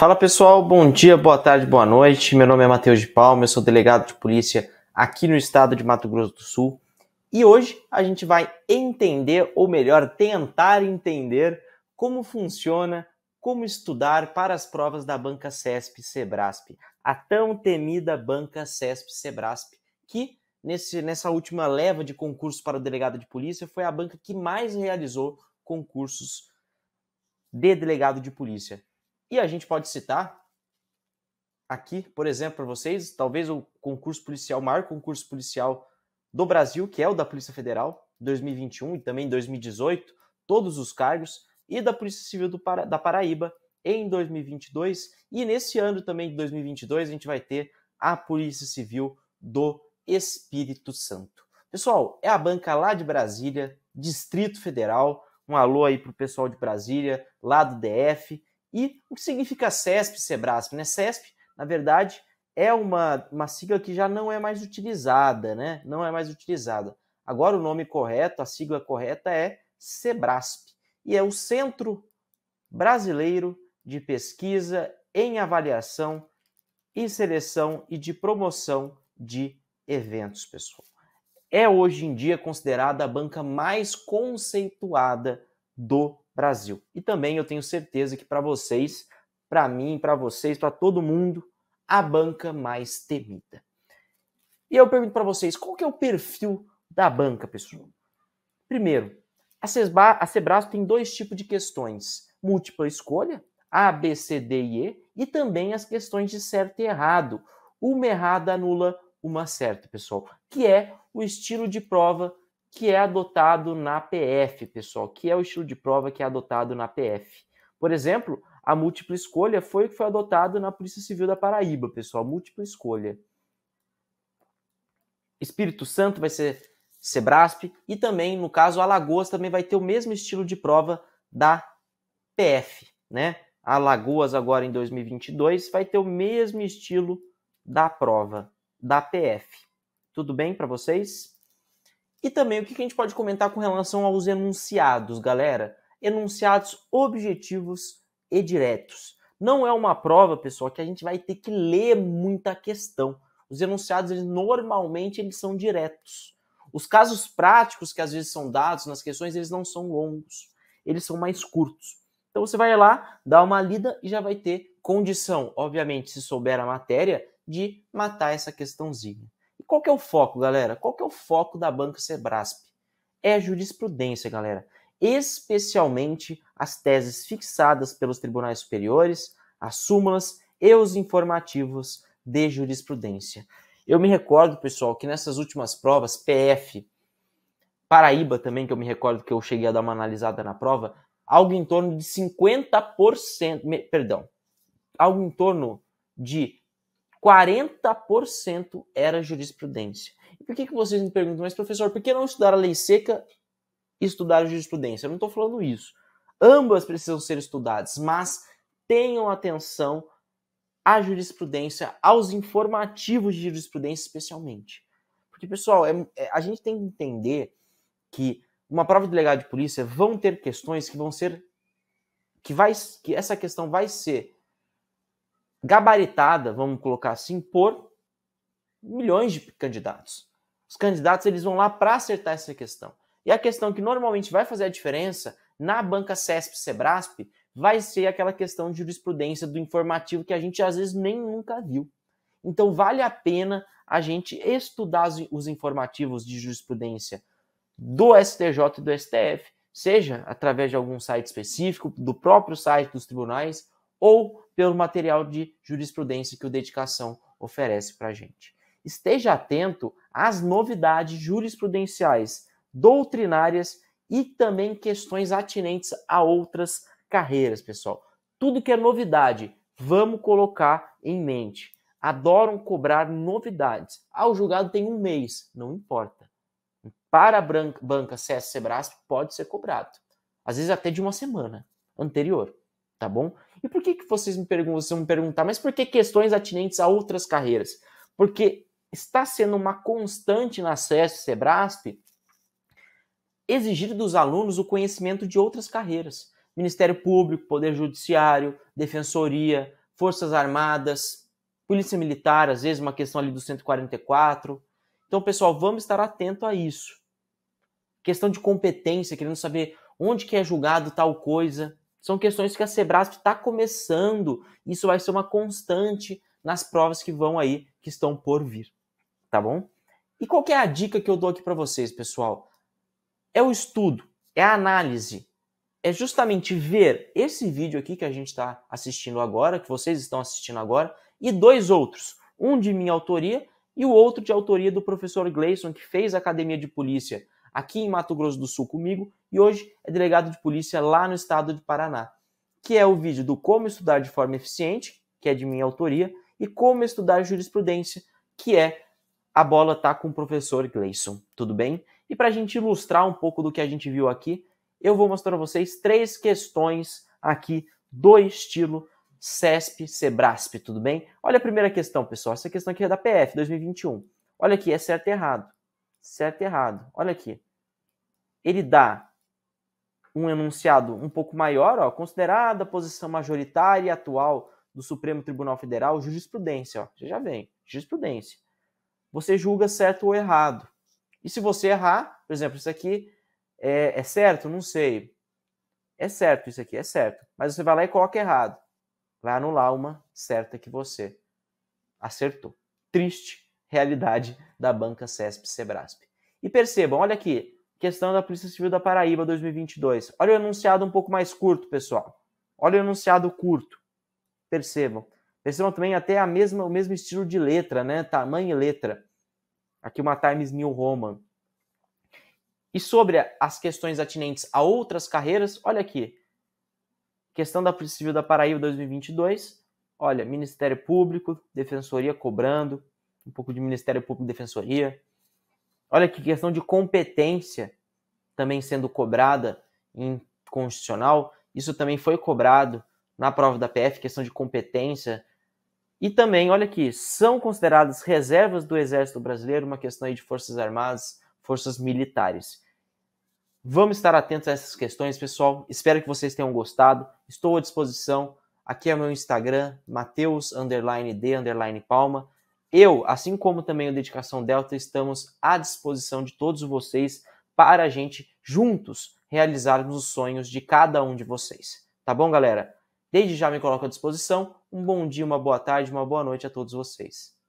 Fala pessoal, bom dia, boa tarde, boa noite. Meu nome é Matheus de Palma, eu sou delegado de polícia aqui no estado de Mato Grosso do Sul e hoje a gente vai entender, ou melhor, tentar entender como funciona, como estudar para as provas da banca CESP Sebrasp, a tão temida banca CESP Sebrasp, que nesse, nessa última leva de concurso para o delegado de polícia foi a banca que mais realizou concursos de delegado de polícia. E a gente pode citar aqui, por exemplo, para vocês, talvez o concurso policial, o maior concurso policial do Brasil, que é o da Polícia Federal, 2021 e também 2018, todos os cargos, e da Polícia Civil Para, da Paraíba em 2022. E nesse ano também de 2022, a gente vai ter a Polícia Civil do Espírito Santo. Pessoal, é a banca lá de Brasília, Distrito Federal. Um alô aí para o pessoal de Brasília, lá do DF. E o que significa CESP, SEBRASP? Né? CESP, na verdade, é uma, uma sigla que já não é mais utilizada, né? Não é mais utilizada. Agora o nome correto, a sigla correta é SEBRASP, e é o Centro Brasileiro de Pesquisa em Avaliação e Seleção e de Promoção de Eventos, pessoal. É hoje em dia considerada a banca mais conceituada do Brasil. E também eu tenho certeza que para vocês, para mim, para vocês, para todo mundo, a banca mais temida. E eu pergunto para vocês, qual que é o perfil da banca, pessoal? Primeiro, a, Cesba, a Sebrae tem dois tipos de questões: múltipla escolha, A, B, C, D e E, e também as questões de certo e errado. Uma errada anula uma certa, pessoal, que é o estilo de prova que é adotado na PF, pessoal, que é o estilo de prova que é adotado na PF. Por exemplo, a múltipla escolha foi o que foi adotado na Polícia Civil da Paraíba, pessoal, múltipla escolha. Espírito Santo vai ser Sebrasp e também, no caso, Alagoas também vai ter o mesmo estilo de prova da PF, né? Alagoas agora em 2022 vai ter o mesmo estilo da prova da PF. Tudo bem para vocês? E também o que a gente pode comentar com relação aos enunciados, galera? Enunciados objetivos e diretos. Não é uma prova, pessoal, que a gente vai ter que ler muita questão. Os enunciados, eles, normalmente, eles são diretos. Os casos práticos que às vezes são dados nas questões, eles não são longos. Eles são mais curtos. Então você vai lá, dá uma lida e já vai ter condição, obviamente, se souber a matéria, de matar essa questãozinha. Qual que é o foco, galera? Qual que é o foco da banca Sebrasp? É a jurisprudência, galera. Especialmente as teses fixadas pelos tribunais superiores, as súmulas e os informativos de jurisprudência. Eu me recordo, pessoal, que nessas últimas provas, PF, Paraíba também, que eu me recordo que eu cheguei a dar uma analisada na prova, algo em torno de 50%, perdão, algo em torno de 40% era jurisprudência. E por que, que vocês me perguntam, mas professor, por que não estudar a lei seca e estudar a jurisprudência? Eu não estou falando isso. Ambas precisam ser estudadas, mas tenham atenção à jurisprudência, aos informativos de jurisprudência especialmente. Porque, pessoal, é, é, a gente tem que entender que uma prova de delegado de polícia vão ter questões que vão ser. que vai que essa questão vai ser gabaritada, vamos colocar assim, por milhões de candidatos. Os candidatos eles vão lá para acertar essa questão. E a questão que normalmente vai fazer a diferença na banca CESP Sebrasp vai ser aquela questão de jurisprudência do informativo que a gente às vezes nem nunca viu. Então vale a pena a gente estudar os informativos de jurisprudência do STJ e do STF, seja através de algum site específico, do próprio site dos tribunais ou pelo material de jurisprudência que o Dedicação oferece para a gente. Esteja atento às novidades jurisprudenciais, doutrinárias e também questões atinentes a outras carreiras, pessoal. Tudo que é novidade, vamos colocar em mente. Adoram cobrar novidades. Ah, o julgado tem um mês, não importa. Para a banca CS Sebrasp pode ser cobrado. Às vezes até de uma semana anterior, tá bom? E por que, que vocês me perguntam, vocês vão me perguntar, mas por que questões atinentes a outras carreiras? Porque está sendo uma constante na SESP Sebrasp exigir dos alunos o conhecimento de outras carreiras. Ministério Público, Poder Judiciário, Defensoria, Forças Armadas, Polícia Militar, às vezes uma questão ali do 144. Então, pessoal, vamos estar atento a isso. Questão de competência, querendo saber onde que é julgado tal coisa. São questões que a Sebrasp está começando. Isso vai ser uma constante nas provas que vão aí, que estão por vir. Tá bom? E qual é a dica que eu dou aqui para vocês, pessoal? É o estudo, é a análise, é justamente ver esse vídeo aqui que a gente está assistindo agora, que vocês estão assistindo agora, e dois outros, um de minha autoria e o outro de autoria do professor Gleison, que fez a academia de polícia aqui em Mato Grosso do Sul comigo e hoje é delegado de polícia lá no estado de Paraná, que é o vídeo do Como Estudar de Forma Eficiente, que é de minha autoria, e Como Estudar Jurisprudência, que é A Bola Tá com o Professor Gleison, tudo bem? E para a gente ilustrar um pouco do que a gente viu aqui, eu vou mostrar a vocês três questões aqui do estilo CESP, SEBRASP, tudo bem? Olha a primeira questão, pessoal. Essa questão aqui é da PF 2021. Olha aqui, é certo e errado. Certo e errado. Olha aqui. Ele dá um enunciado um pouco maior, ó, considerada a posição majoritária e atual do Supremo Tribunal Federal, jurisprudência, ó, você já vem, jurisprudência. Você julga certo ou errado. E se você errar, por exemplo, isso aqui é, é certo? Não sei. É certo isso aqui, é certo. Mas você vai lá e coloca errado. Vai anular uma certa que você acertou. Triste realidade da banca CESP-SEBRASP. E percebam, olha aqui, questão da Polícia Civil da Paraíba 2022. Olha o enunciado um pouco mais curto, pessoal. Olha o enunciado curto. Percebam. Percebam também até a mesma, o mesmo estilo de letra, né? Tamanho e letra. Aqui uma Times New Roman. E sobre as questões atinentes a outras carreiras, olha aqui. Questão da Polícia Civil da Paraíba 2022. Olha, Ministério Público, Defensoria cobrando, um pouco de Ministério Público e Defensoria, Olha que questão de competência também sendo cobrada em constitucional. Isso também foi cobrado na prova da PF, questão de competência. E também, olha aqui, são consideradas reservas do Exército Brasileiro uma questão aí de Forças Armadas, Forças Militares. Vamos estar atentos a essas questões, pessoal. Espero que vocês tenham gostado. Estou à disposição. Aqui é o meu Instagram, Mateus_d_palma. Eu, assim como também o Dedicação Delta, estamos à disposição de todos vocês para a gente juntos realizarmos os sonhos de cada um de vocês. Tá bom, galera? Desde já me coloco à disposição. Um bom dia, uma boa tarde, uma boa noite a todos vocês.